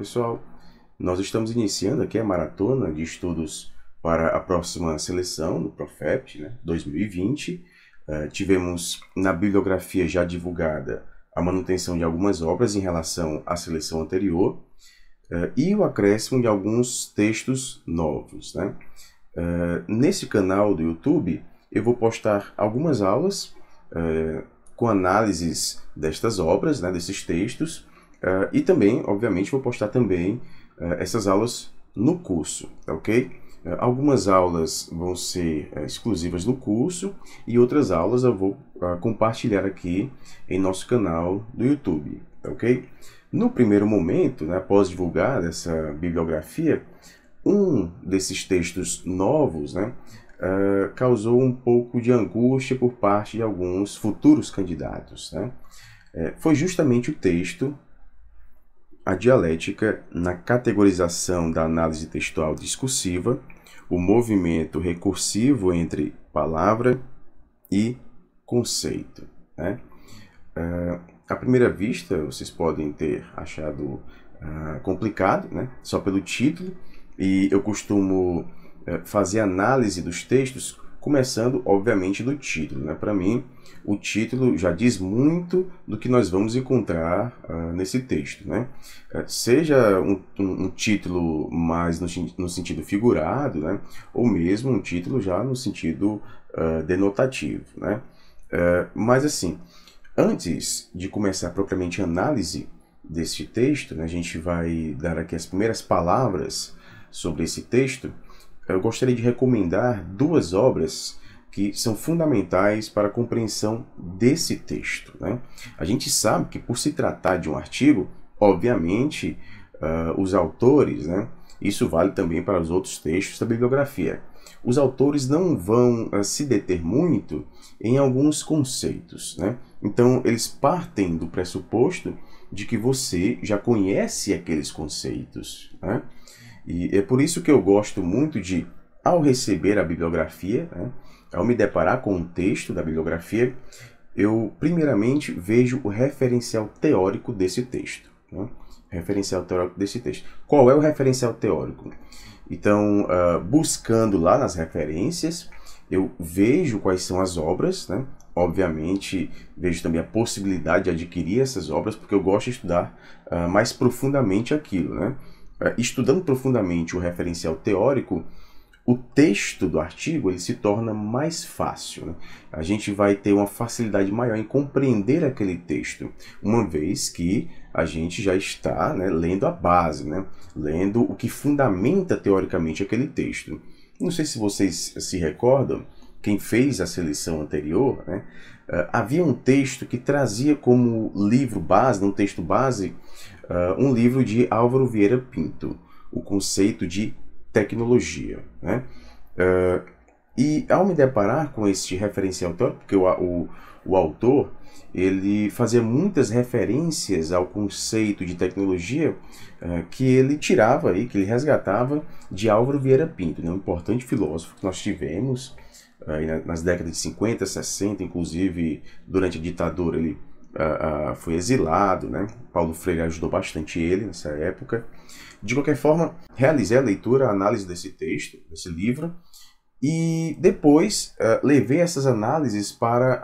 pessoal. Nós estamos iniciando aqui a maratona de estudos para a próxima seleção do Profept né, 2020. Uh, eh, tivemos na bibliografia já divulgada a manutenção de algumas obras em relação à seleção anterior uh, e o acréscimo de alguns textos novos. Né? Uh, nesse canal do YouTube, eu vou postar algumas aulas com análises destas obras, né, desses textos, Uh, e também, obviamente, vou postar também uh, essas aulas no curso, tá ok? Uh, algumas aulas vão ser eh, exclusivas do curso e outras aulas eu vou compartilhar aqui em nosso canal do YouTube, tá ok? No primeiro momento, né, após divulgar essa bibliografia, um desses textos novos, né, Uh, causou um pouco de angústia por parte de alguns futuros candidatos. Né? Uh, foi justamente o texto a dialética na categorização da análise textual discursiva, o movimento recursivo entre palavra e conceito. Né? Uh, à primeira vista, vocês podem ter achado uh, complicado, né? só pelo título, e eu costumo uh, fazer análise dos textos começando obviamente do título, né? Para mim, o título já diz muito do que nós vamos encontrar uh, nesse texto, né? Uh, seja um, um, um, título mais no, no, sentido figurado, né? Ou mesmo um título já no sentido uh, denotativo, né? É, mas assim, antes de começar propriamente a análise deste texto, né, a gente vai dar aqui as primeiras palavras sobre esse texto eu gostaria de recomendar duas obras que são fundamentais para a compreensão desse texto. Né? A gente sabe que, por se tratar de um artigo, obviamente, uh, os autores, né? isso vale também para os outros textos da bibliografia, os autores não vão uh, se deter muito em alguns conceitos. Né? Então, eles partem do pressuposto de que você já conhece aqueles conceitos. Né? E é por isso que eu gosto muito de, ao receber a bibliografia, né, ao me deparar com o texto da bibliografia, eu primeiramente vejo o referencial teórico desse texto. Né? Referencial teórico desse texto. Qual é o referencial teórico? Então, uh, buscando lá nas referências, eu vejo quais são as obras, né? obviamente vejo também a possibilidade de adquirir essas obras, porque eu gosto de estudar uh, mais profundamente aquilo. Né? É, estudando profundamente o referencial teórico, o texto do artigo ele se torna mais fácil. Né? A gente vai ter uma facilidade maior em compreender aquele texto, uma vez que a gente já está né, lendo a base, né? lendo o que fundamenta teoricamente aquele texto. Não sei se vocês se recordam, quem fez a seleção anterior, né? é, havia um texto que trazia como livro base, um texto base, uh, um livro de Álvaro Vieira Pinto, o conceito de tecnologia. Né? Uh, e ao me deparar com este referencial teórico, porque o, o, o autor ele fazia muitas referências ao conceito de tecnologia uh, que ele tirava aí, que ele resgatava de Álvaro Vieira Pinto, né, um importante filósofo que nós tivemos uh, nas décadas de 50, 60, inclusive durante a ditadura ele uh, foi exilado, né? Paulo Freire ajudou bastante ele nessa época. De qualquer forma, realizei a leitura, a análise desse texto, desse livro, e depois uh, levei essas análises para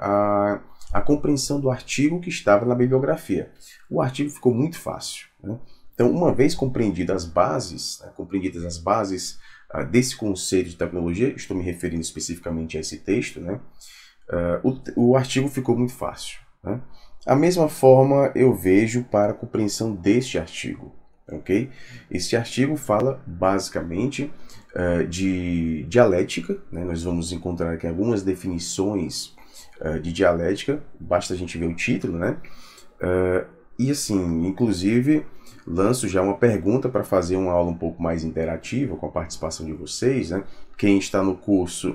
a, a, compreensão do artigo que estava na bibliografia. O artigo ficou muito fácil. Né? Então, uma vez compreendidas as bases, né, compreendidas as bases uh, desse conceito de tecnologia, estou me referindo especificamente a esse texto, né? Uh, o, o artigo ficou muito fácil. Né? A mesma forma eu vejo para a compreensão deste artigo. Ok? Este artigo fala basicamente uh, de dialética. Né? Nós vamos encontrar aqui algumas definições uh, de dialética. Basta a gente ver o título, né? Uh, e assim, inclusive, lanço já uma pergunta para fazer uma aula um pouco mais interativa com a participação de vocês. Né? Quem está no curso,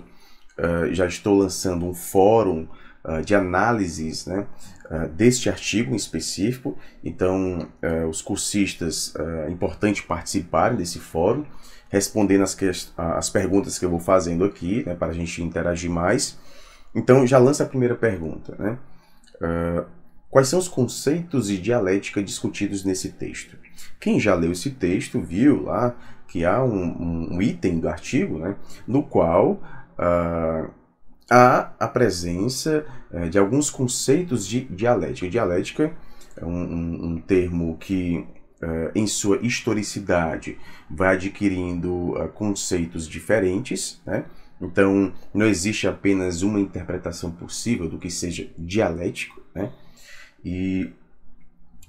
uh, já estou lançando um fórum uh, de análises né, uh, deste artigo em específico. Então, uh, os cursistas, é importante participarem desse fórum, respondendo as, as perguntas que eu vou fazendo aqui, né, para a gente interagir mais. Então, já lança a primeira pergunta. Né? Quais são os conceitos de dialética discutidos nesse texto? Quem já leu esse texto viu lá que há um, um item do artigo né, no qual uh, há a presença eh, de alguns conceitos de dialética. dialética é um, um, um termo que eh, em sua historicidade, vai adquirindo eh, conceitos diferentes. Né? Então, não existe apenas uma interpretação possível do que seja dialético. Né? E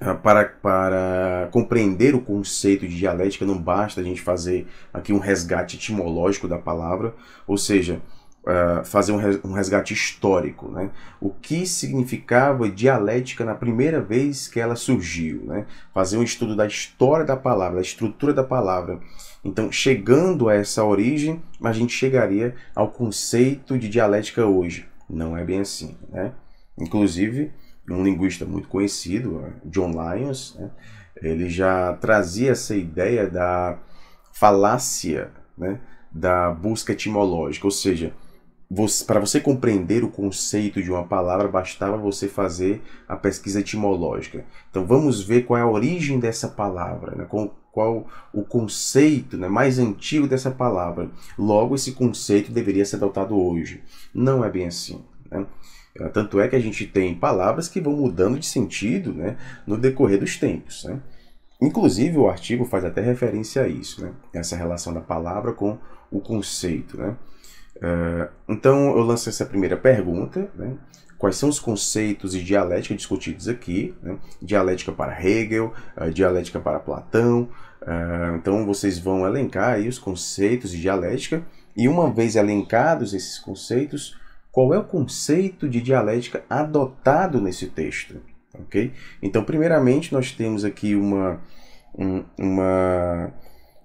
ah, para, para compreender o conceito de dialética, não basta a gente fazer aqui um resgate etimológico da palavra, ou seja, é, fazer um resgate histórico, né? O que significava dialética na primeira vez que ela surgiu, né? Fazer um estudo da história da palavra, da estrutura da palavra. Então, chegando a essa origem, a gente chegaria ao conceito de dialética hoje. Não é bem assim, né? Inclusive, um linguista muito conhecido, é, John Lyons, né? ele já trazia essa ideia da falácia né? da busca etimológica, ou seja, para você compreender o conceito de uma palavra, bastava você fazer a pesquisa etimológica. Então vamos ver qual é a origem dessa palavra, né? qual, qual o conceito né, mais antigo dessa palavra. Logo, esse conceito deveria ser adotado hoje. Não é bem assim. Né? Ah, tanto é que a gente tem palavras que vão mudando de sentido né, no decorrer dos tempos. Né? Inclusive, o artigo faz até referência a isso, né? essa relação da palavra com o conceito. Né? Ah, então eu lanço essa primeira pergunta, né? quais são os conceitos de dialética discutidos aqui, né? dialética para Hegel, uh, dialética para Platão. Uh, então vocês vão elencar aí os conceitos de dialética e uma vez elencados esses conceitos, qual é o conceito de dialética adotado nesse texto? Ok? Então primeiramente nós temos aqui uma um, uma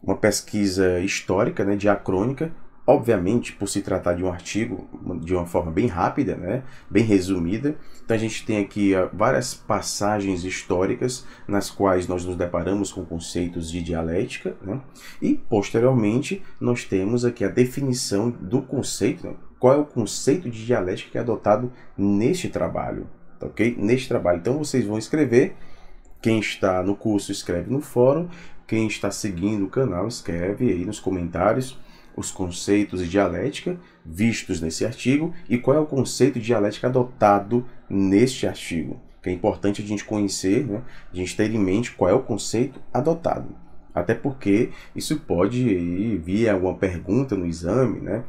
uma pesquisa histórica, né, diacrônica, Obviamente, por se tratar de um artigo de uma forma bem rápida, né, bem resumida, então a gente tem aqui ah, várias passagens históricas nas quais nós nos deparamos com conceitos de dialética, né, e posteriormente nós temos aqui a definição do conceito, né, qual é o conceito de dialética que é adotado neste trabalho, tá ok? Neste trabalho. Então vocês vão escrever, quem está no curso escreve no fórum, quem está seguindo o canal escreve aí nos comentários os conceitos de dialética vistos nesse artigo e qual é o conceito de dialética adotado neste artigo. Que é importante a gente conhecer, né? a gente ter em mente qual é o conceito adotado. Até porque isso pode vir alguma pergunta no exame, né?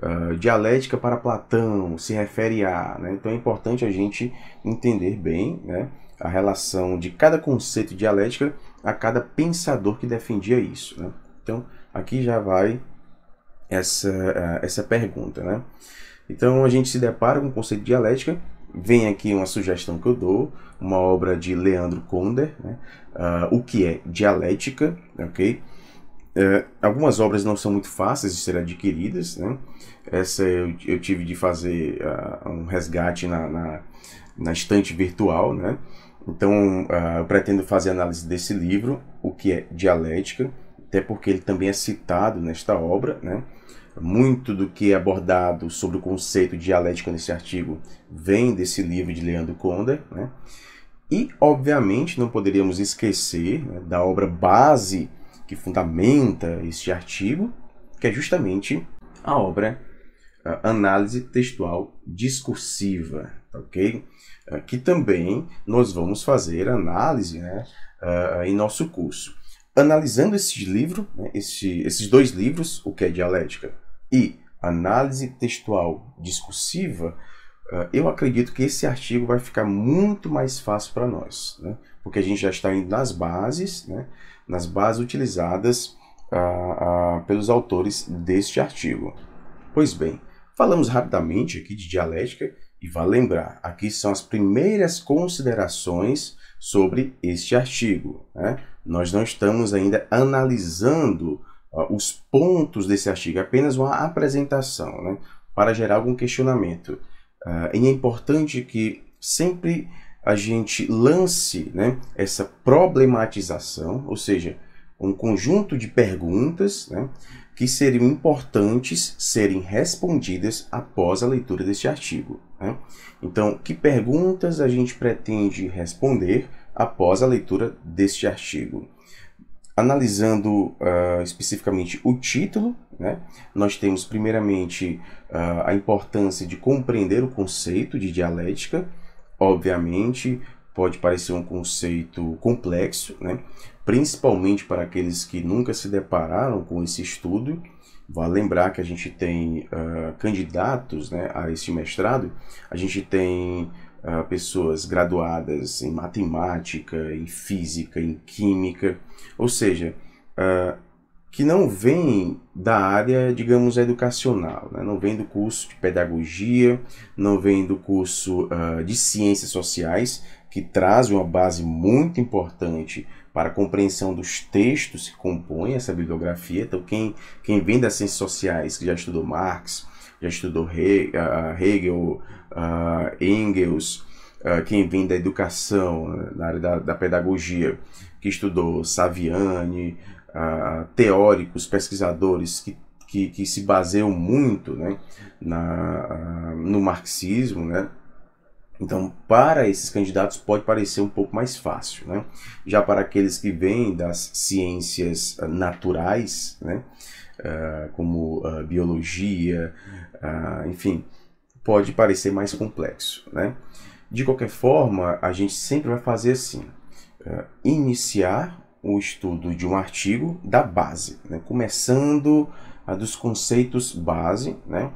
Uh, dialética para Platão se refere a. Né? Então é importante a gente entender bem né? a relação de cada conceito de dialética a cada pensador que defendia isso. Né? Então aqui já vai essa, essa pergunta, né? Então a gente se depara com o conceito de dialética. Vem aqui uma sugestão que eu dou, uma obra de Leandro Conder, né? uh, o que é dialética, ok? Uh, algumas obras não são muito fáceis de ser adquiridas, né? Essa eu, eu tive de fazer uh, um resgate na, na, na, estante virtual, né? Então eu pretendo fazer análise desse livro, o que é dialética, até porque ele também é citado nesta obra, né? Muito do que é abordado sobre o conceito de dialética nesse artigo vem desse livro de Leandro Conde, né? E, obviamente, não poderíamos esquecer né, da obra base que fundamenta este artigo, que é justamente a obra a Análise Textual Discursiva, tá ok? Ah, que também nós vamos fazer análise né, ah, em nosso curso analisando esses livros, né, esse, esses dois livros, o que é dialética e análise textual discursiva, uh, eu acredito que esse artigo vai ficar muito mais fácil para nós, né, porque a gente já está indo nas bases, né, nas bases utilizadas uh, uh, pelos autores deste artigo. Pois bem, falamos rapidamente aqui de dialética e vale lembrar, aqui são as primeiras considerações sobre este artigo. Né? Nós não estamos ainda analisando uh, os pontos desse artigo, apenas uma apresentação né? para gerar algum questionamento. Uh, e é importante que sempre a gente lance né, essa problematização, ou seja, um conjunto de perguntas né, que seriam importantes serem respondidas após a leitura deste artigo. Né? Então, que perguntas a gente pretende responder após a leitura deste artigo? Analisando uh, especificamente o título, né? nós temos primeiramente uh, a importância de compreender o conceito de dialética. Obviamente, pode parecer um conceito complexo, né? principalmente para aqueles que nunca se depararam com esse estudo Vale lembrar que a gente tem uh, candidatos né, a esse mestrado, a gente tem uh, pessoas graduadas em matemática, em física, em química, ou seja, uh, que não vêm da área, digamos, educacional, né? não vêm do curso de pedagogia, não vêm do curso de ciências sociais, que traz uma base muito importante para compreensão dos textos que compõem essa bibliografia. Então, quem, quem vem das ciências sociais, que já estudou Marx, já estudou ah, ah, Hegel, uh, Engels, uh, quem vem da educação, na área da, da pedagogia, que estudou Saviani, teóricos, pesquisadores que, que, que, se baseiam muito né, na, no marxismo, né? Então, para esses candidatos pode parecer um pouco mais fácil, né? Já para aqueles que vêm das ciências ah, naturais, né? Uh, como uh, biologia, uh, enfim, pode parecer mais complexo, né? De qualquer forma, a gente sempre vai fazer assim: iniciar o estudo de um artigo da base, né? começando dos conceitos base, né?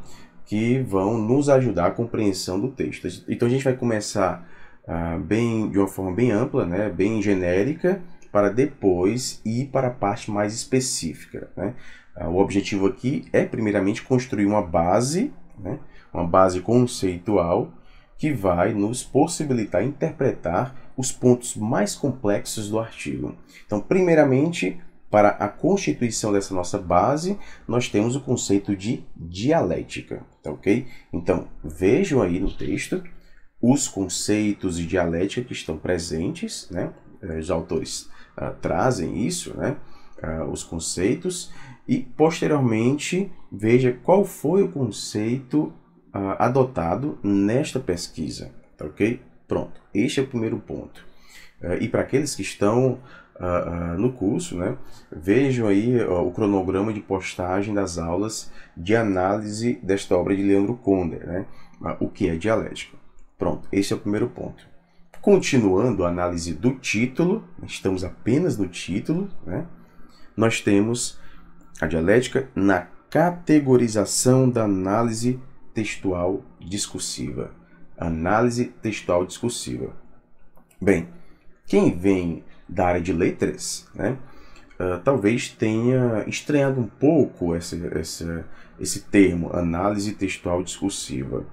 que vão nos ajudar a compreensão do texto. Então a gente vai começar ah, bem de uma forma bem ampla, né, bem genérica, para depois ir para a parte mais específica. Né? Ah, o objetivo aqui é primeiramente construir uma base, né, uma base conceitual que vai nos possibilitar interpretar os pontos mais complexos do artigo. Então, primeiramente, para a constituição dessa nossa base, nós temos o conceito de dialética, tá ok? Então, vejam aí no texto os conceitos de dialética que estão presentes, né? Eh, os autores uh, trazem isso, né? Uh, os conceitos e posteriormente veja qual foi o conceito uh, adotado nesta pesquisa, tá ok? Pronto, este é o primeiro ponto. Eh, e para aqueles que estão uh, uh, no curso, né? Vejam aí uh, o cronograma de postagem das aulas de análise desta obra de Leandro Conder, né? Ah, o que é dialética. Pronto, esse é o primeiro ponto. Continuando a análise do título, estamos apenas no título, né? Nós temos a dialética na categorização da análise textual discursiva. Análise textual discursiva. Bem, quem vem da área de letras, né, uh, talvez tenha estranhado um pouco esse esse esse termo, análise textual discursiva.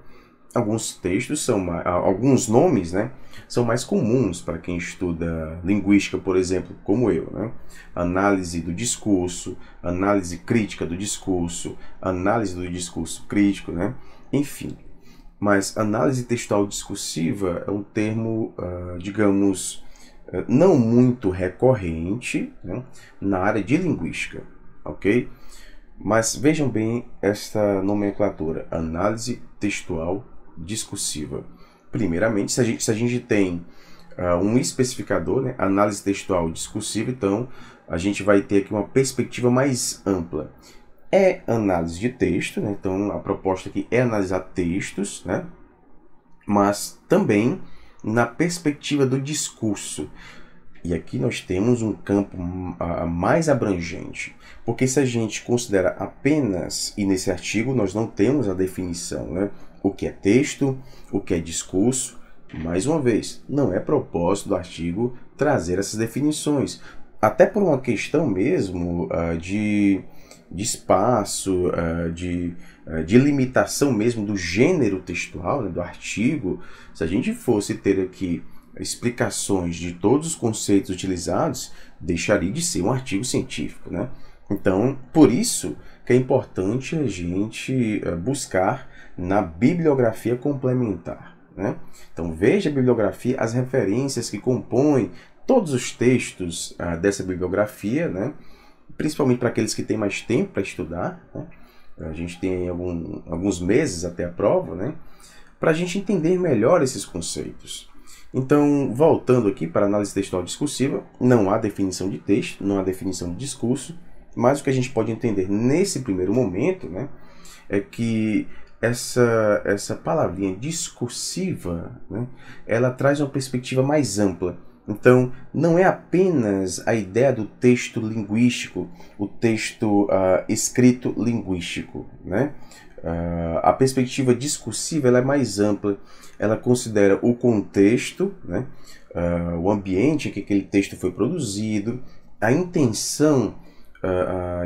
Alguns textos são mais, alguns nomes, né, são mais comuns para quem estuda linguística, por exemplo, como eu, né? Análise do discurso, análise crítica do discurso, análise do discurso crítico, né? Enfim, mas análise textual discursiva é um termo, ah, digamos, não muito recorrente né, na área de linguística, ok? Mas vejam bem esta nomenclatura: análise textual discursiva. Primeiramente, se a gente, se a gente tem uh, um especificador, né, análise textual discursiva, então a gente vai ter aqui uma perspectiva mais ampla. É análise de texto, né, então a proposta aqui é analisar textos, né, mas também na perspectiva do discurso. E aqui nós temos um campo ah, mais abrangente, porque se a gente considera apenas, e nesse artigo nós não temos a definição, né? o que é texto, o que é discurso, mais uma vez, não é propósito do artigo trazer essas definições, até por uma questão mesmo uh, de de espaço, uh, de, uh, de limitação mesmo do gênero textual, né, do artigo, se a gente fosse ter aqui explicações de todos os conceitos utilizados, deixaria de ser um artigo científico. Né? Então, por isso que é importante a gente eh, buscar na bibliografia complementar. Né? Então, veja a bibliografia, as referências que compõem todos os textos ah, dessa bibliografia, né? principalmente para aqueles que têm mais tempo para estudar, né? a gente tem algum, alguns meses até a prova, né? para a gente entender melhor esses conceitos. Então, voltando aqui para a análise textual discursiva, não há definição de texto, não há definição de discurso, mas o que a gente pode entender nesse primeiro momento né, é que essa, essa palavrinha discursiva né, ela traz uma perspectiva mais ampla então, não é apenas a ideia do texto linguístico, o texto uh, escrito linguístico. Né? Uh, a perspectiva discursiva ela é mais ampla, ela considera o contexto, né? Uh, o ambiente em que aquele texto foi produzido, a intenção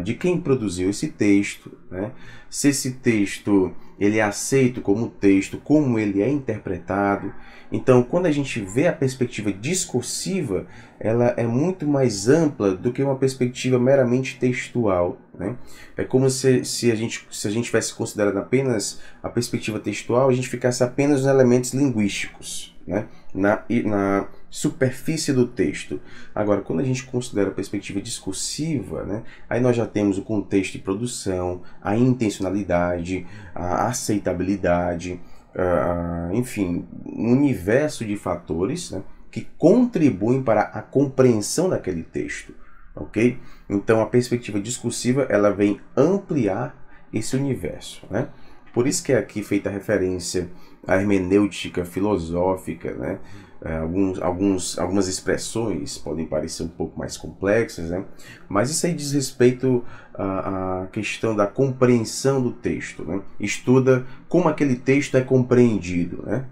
de quem produziu esse texto, né? se esse texto ele é aceito como texto, como ele é interpretado. Então, quando a gente vê a perspectiva discursiva, ela é muito mais ampla do que uma perspectiva meramente textual. Né? É como se, se, a gente, se a gente tivesse considerado apenas a perspectiva textual, a gente ficasse apenas nos elementos linguísticos, né? na, na superfície do texto. Agora, quando a gente considera a perspectiva discursiva, né, aí nós já temos o contexto de produção, a intencionalidade, a aceitabilidade, uh, enfim, um universo de fatores né, que contribuem para a compreensão daquele texto, ok? Então a perspectiva discursiva ela vem ampliar esse universo, né? Por isso que é aqui feita referência à hermenêutica filosófica, né? É, alguns, alguns, algumas expressões podem parecer um pouco mais complexas, né? mas isso aí diz respeito à, à questão da compreensão do texto. Né? Estuda como aquele texto é compreendido, né?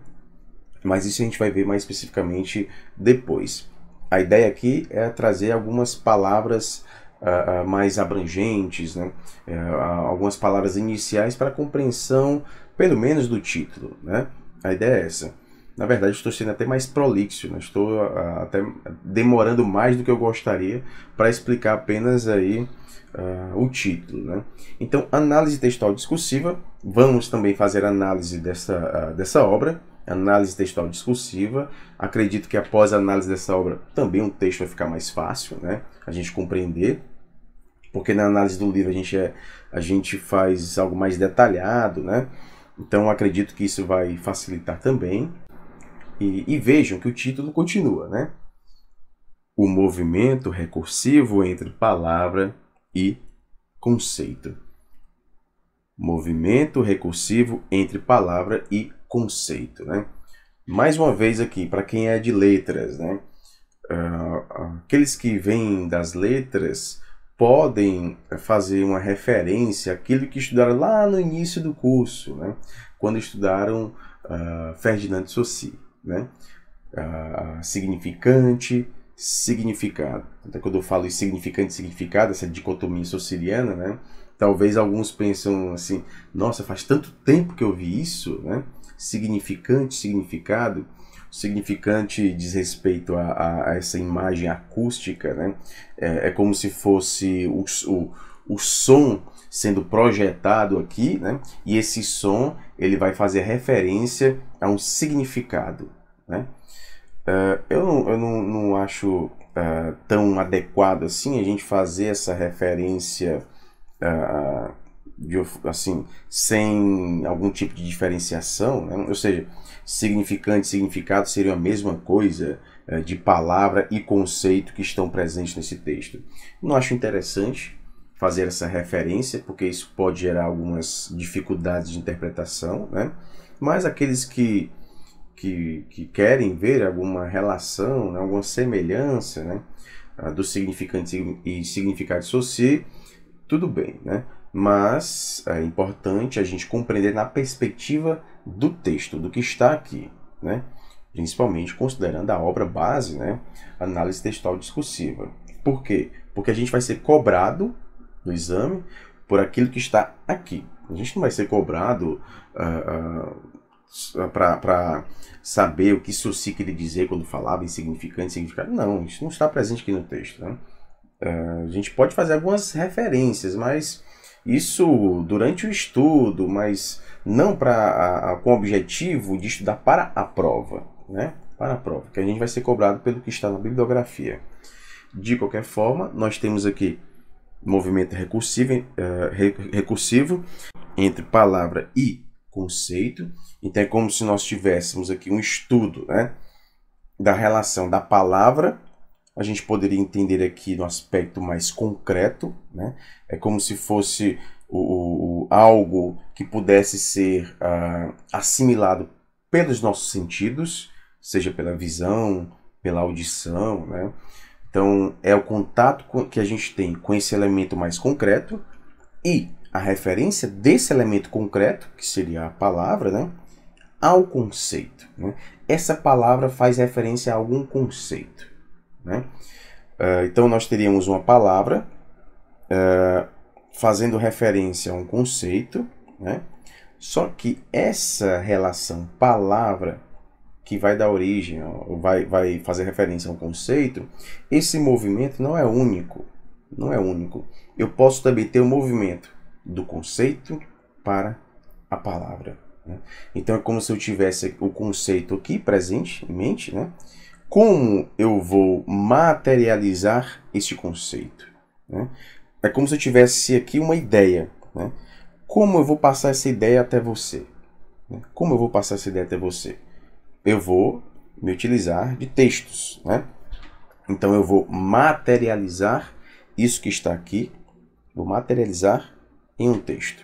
mas isso a gente vai ver mais especificamente depois. A ideia aqui é trazer algumas palavras uh, mais abrangentes, né? Uh, algumas palavras iniciais para a compreensão, pelo menos, do título. Né? A ideia é essa. Na verdade, estou sendo até mais prolixo, né? estou ah, até demorando mais do que eu gostaria para explicar apenas aí uh, o título. Né? Então, análise textual discursiva, vamos também fazer análise dessa, uh, dessa obra, análise textual discursiva. Acredito que após a análise dessa obra, também o texto vai ficar mais fácil, né? A gente compreender, porque na análise do livro a gente, é, a gente faz algo mais detalhado, né? Então acredito que isso vai facilitar também. E, e vejam que o título continua, né? O movimento recursivo entre palavra e conceito. Movimento recursivo entre palavra e conceito, né? Mais uma vez aqui, para quem é de letras, né? Uh, aqueles que vêm das letras podem fazer uma referência àquilo que estudaram lá no início do curso, né? quando estudaram uh, Ferdinand de Saussure né? Ah, ah significante, significado. Até quando eu falo em significante significado, essa dicotomia sociliana, né? Talvez alguns pensam assim, nossa, faz tanto tempo que eu vi isso, né? Significante, significado. significante diz respeito a, a, a, essa imagem acústica, né? É, é como se fosse o, o o som sendo projetado aqui, né? E esse som ele vai fazer referência a um significado, né? Uh, eu não, eu não, não acho uh, tão adequado assim a gente fazer essa referência uh, de, assim sem algum tipo de diferenciação, né? ou seja, significante e significado seriam a mesma coisa eh, de palavra e conceito que estão presentes nesse texto. Não acho interessante, fazer essa referência, porque isso pode gerar algumas dificuldades de interpretação, né? Mas aqueles que, que, que querem ver alguma relação, né? alguma semelhança, né? Ah, do significante e significado de tudo bem, né? Mas é importante a gente compreender na perspectiva do texto, do que está aqui, né? Principalmente considerando a obra base, né? Análise textual discursiva. Por quê? Porque a gente vai ser cobrado do exame por aquilo que está aqui. A gente não vai ser cobrado uh, ah, uh, ah, para saber o que Sussi queria dizer quando falava insignificante, significado. Não, isso não está presente aqui no texto. Né? Uh, a gente pode fazer algumas referências, mas isso durante o estudo, mas não para com o objetivo de estudar para a prova, né? Para a prova, que a gente vai ser cobrado pelo que está na bibliografia. De qualquer forma, nós temos aqui movimento recursivo, uh, recursivo entre palavra e conceito. Então é como se nós tivéssemos aqui um estudo né, da relação da palavra. A gente poderia entender aqui no aspecto mais concreto, né? É como se fosse o, o algo que pudesse ser uh, assimilado pelos nossos sentidos, seja pela visão, pela audição, né? Então, é o contato que a gente tem com esse elemento mais concreto e a referência desse elemento concreto, que seria a palavra, né, ao conceito. Né? Essa palavra faz referência a algum conceito. Né? Uh, então, nós teríamos uma palavra uh, fazendo referência a um conceito, né? só que essa relação palavra que vai dar origem, vai, vai fazer referência a um conceito, esse movimento não é único. Não é único. Eu posso também ter o um movimento do conceito para a palavra. Né? Então é como se eu tivesse o conceito aqui presente em mente. Né? Como eu vou materializar esse conceito? Né? É como se eu tivesse aqui uma ideia. Né? Como eu vou passar essa ideia até você? Né? Como eu vou passar essa ideia até você? eu vou me utilizar de textos, né? Então eu vou materializar isso que está aqui, vou materializar em um texto.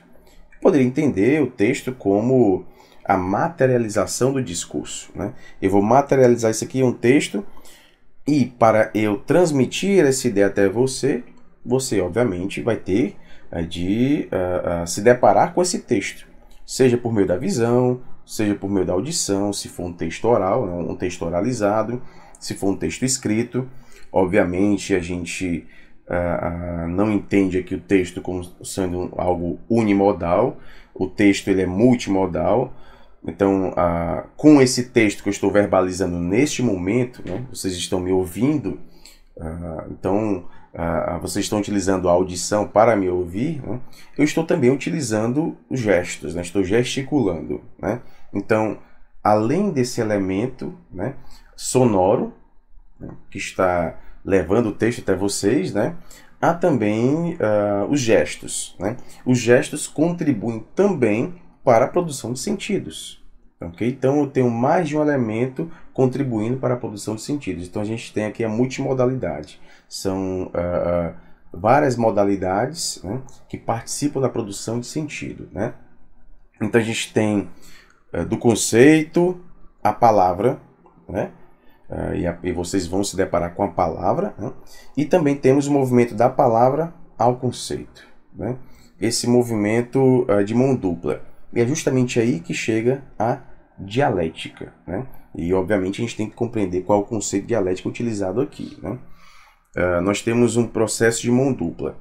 Eu poderia entender o texto como a materialização do discurso, né? Eu vou materializar isso aqui em um texto e para eu transmitir essa ideia até você, você obviamente vai ter eh, de uh, uh, se deparar com esse texto, seja por meio da visão, seja por meio da audição, se for um texto oral, né, um texto oralizado, se for um texto escrito. Obviamente, a gente ah, ah, não entende aqui o texto como sendo algo unimodal, o texto ele é multimodal. Então, ah, com esse texto que eu estou verbalizando neste momento, né, vocês estão me ouvindo, então vocês estão utilizando a audição para me ouvir, né? eu estou também utilizando gestos, né? estou gesticulando. Né? Então, além desse elemento né, sonoro, né, que está levando o texto até vocês, né, há também uh, os gestos. Né? Os gestos contribuem também para a produção de sentidos. Okay? Então, eu tenho mais de um elemento contribuindo para a produção de sentidos. Então, a gente tem aqui a multimodalidade. São uh, várias modalidades né, que participam da produção de sentido. Né? Então, a gente tem eh, do conceito à palavra, né? Eh, e, a, e vocês vão se deparar com a palavra, né? e também temos o movimento da palavra ao conceito, né? esse movimento eh, de mão dupla. E é justamente aí que chega a dialética, né? E obviamente a gente tem que compreender qual é o conceito dialético utilizado aqui, né? Uh, nós temos um processo de mão dupla.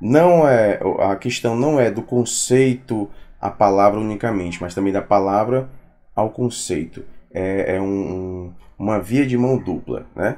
Não é a questão não é do conceito à palavra unicamente, mas também da palavra ao conceito. É, é um, uma via de mão dupla, né?